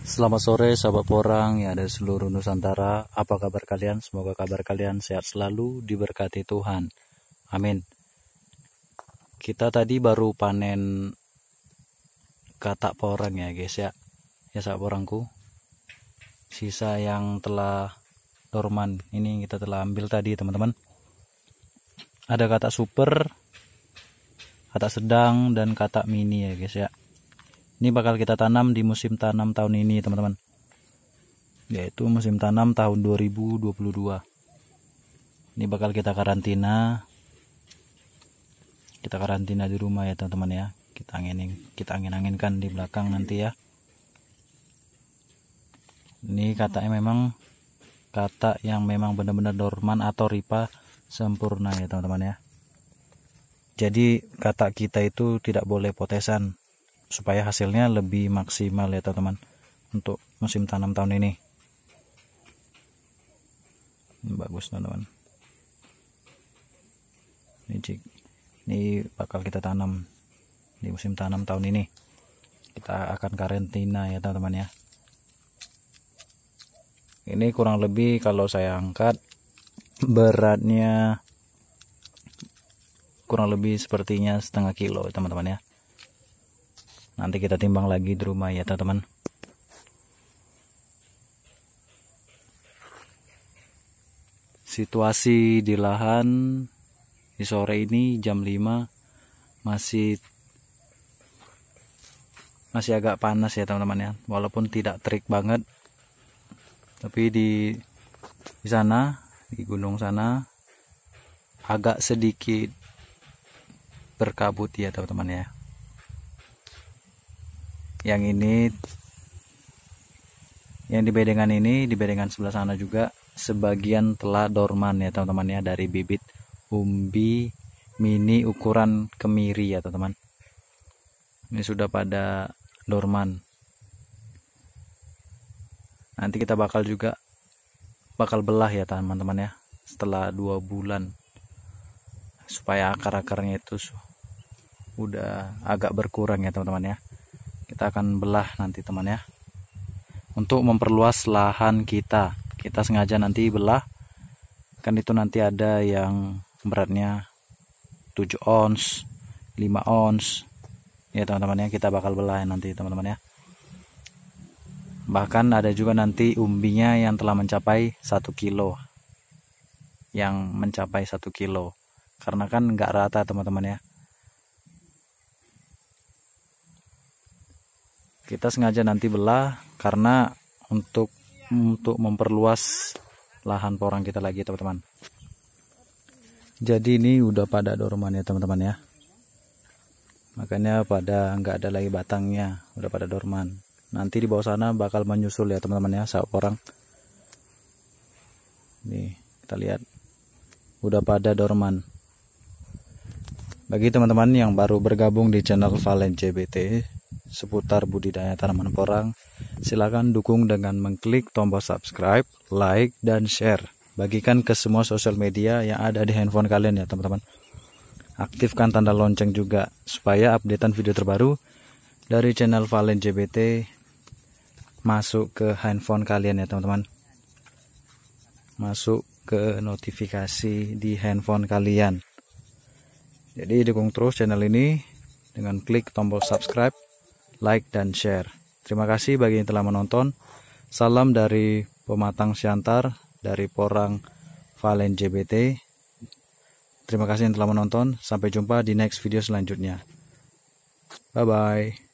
Selamat sore sahabat porang yang ada di seluruh Nusantara. Apa kabar kalian? Semoga kabar kalian sehat selalu, diberkati Tuhan. Amin. Kita tadi baru panen katak porang ya guys ya. Ya sahabat porangku. Sisa yang telah dorman ini kita telah ambil tadi teman-teman. Ada katak super, katak sedang, dan katak mini ya guys ya. Ini bakal kita tanam di musim tanam tahun ini, teman-teman. Yaitu musim tanam tahun 2022. Ini bakal kita karantina. Kita karantina di rumah ya, teman-teman ya. Kita anginin, kita angin-anginkan di belakang nanti ya. Ini katanya memang kata yang memang benar-benar dorman atau ripa sempurna ya, teman-teman ya. Jadi kata kita itu tidak boleh potesan supaya hasilnya lebih maksimal ya teman-teman untuk musim tanam tahun ini ini hmm, bagus teman-teman ini, ini bakal kita tanam di musim tanam tahun ini kita akan karantina ya teman-teman ya ini kurang lebih kalau saya angkat beratnya kurang lebih sepertinya setengah kilo ya, teman-teman ya nanti kita timbang lagi di rumah ya teman-teman situasi di lahan di sore ini jam 5 masih masih agak panas ya teman-teman ya walaupun tidak terik banget tapi di di sana di gunung sana agak sedikit berkabut ya teman-teman ya yang ini yang di bedengan ini di bedengan sebelah sana juga sebagian telah dorman ya teman-teman ya dari bibit umbi mini ukuran kemiri ya teman-teman ini sudah pada dorman nanti kita bakal juga bakal belah ya teman-teman ya setelah dua bulan supaya akar-akarnya itu udah agak berkurang ya teman-teman ya kita akan belah nanti teman ya untuk memperluas lahan kita kita sengaja nanti belah kan itu nanti ada yang beratnya 7 ons 5 ons ya teman-teman ya kita bakal belah nanti teman-teman ya bahkan ada juga nanti umbinya yang telah mencapai 1 kilo yang mencapai 1 kilo karena kan nggak rata teman-teman ya kita sengaja nanti belah karena untuk untuk memperluas lahan porang kita lagi teman-teman jadi ini udah pada dorman ya teman-teman ya makanya pada nggak ada lagi batangnya udah pada dorman nanti di bawah sana bakal menyusul ya teman-teman ya sawah porang nih kita lihat udah pada dorman bagi teman-teman yang baru bergabung di channel Valen JBT seputar budidaya tanaman porang, silakan dukung dengan mengklik tombol subscribe, like, dan share. Bagikan ke semua sosial media yang ada di handphone kalian ya teman-teman. Aktifkan tanda lonceng juga supaya updatean video terbaru dari channel Valen JBT masuk ke handphone kalian ya teman-teman. Masuk ke notifikasi di handphone kalian. Jadi dukung terus channel ini dengan klik tombol subscribe like, dan share. Terima kasih bagi yang telah menonton. Salam dari Pematang Siantar dari Porang Valen JBT. Terima kasih yang telah menonton. Sampai jumpa di next video selanjutnya. Bye bye.